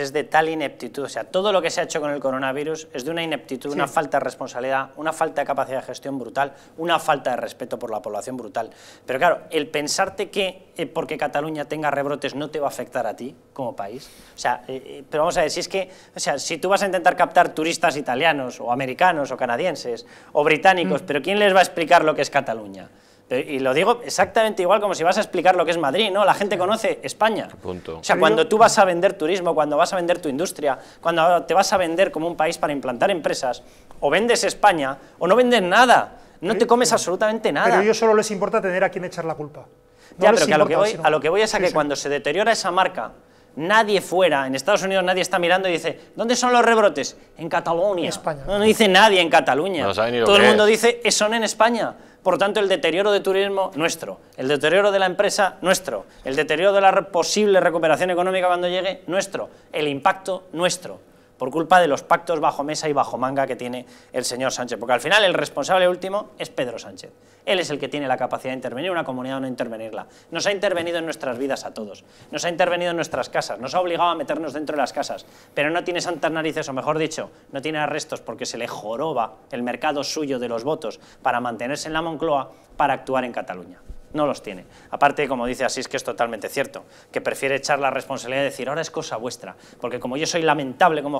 es de tal ineptitud, o sea, todo lo que se ha hecho con el coronavirus es de una ineptitud, una falta de responsabilidad, una falta de capacidad de gestión brutal, una falta de respeto por la población brutal. Pero claro, el pensarte que eh, porque Cataluña tenga rebrotes no te va a afectar a ti como país, o sea, eh, eh, pero vamos a ver, si es que, o sea, si tú vas a intentar captar turistas italianos o americanos o canadienses o británicos, mm. pero ¿quién les va a explicar lo que es Cataluña? Eh, y lo digo exactamente igual como si vas a explicar lo que es Madrid, ¿no? La gente conoce España. Punto. O sea, cuando tú vas a vender turismo, cuando vas a vender tu industria, cuando te vas a vender como un país para implantar empresas, o vendes España o no vendes nada. No te comes absolutamente nada. Pero a ellos solo les importa tener a quién echar la culpa. ya, pero a, lo que voy, a lo que voy es a que cuando se deteriora esa marca, nadie fuera, en Estados Unidos nadie está mirando y dice, ¿dónde son los rebrotes? En Cataluña. España. No, dice nadie en Cataluña. Todo el mundo dice, eh, son en España. Por tanto, el deterioro de turismo nuestro, el deterioro de la empresa nuestro, el deterioro de la posible recuperación económica cuando llegue nuestro, el impacto nuestro por culpa de los pactos bajo mesa y bajo manga que tiene el señor Sánchez, porque al final el responsable último es Pedro Sánchez. Él es el que tiene la capacidad de intervenir una comunidad o no intervenirla. Nos ha intervenido en nuestras vidas a todos, nos ha intervenido en nuestras casas, nos ha obligado a meternos dentro de las casas, pero no tiene santas narices, o mejor dicho, no tiene arrestos porque se le joroba el mercado suyo de los votos para mantenerse en la Moncloa para actuar en Cataluña no los tiene. Aparte, como dice Asís, que es totalmente cierto, que prefiere echar la responsabilidad y decir, ahora es cosa vuestra, porque como yo soy lamentable como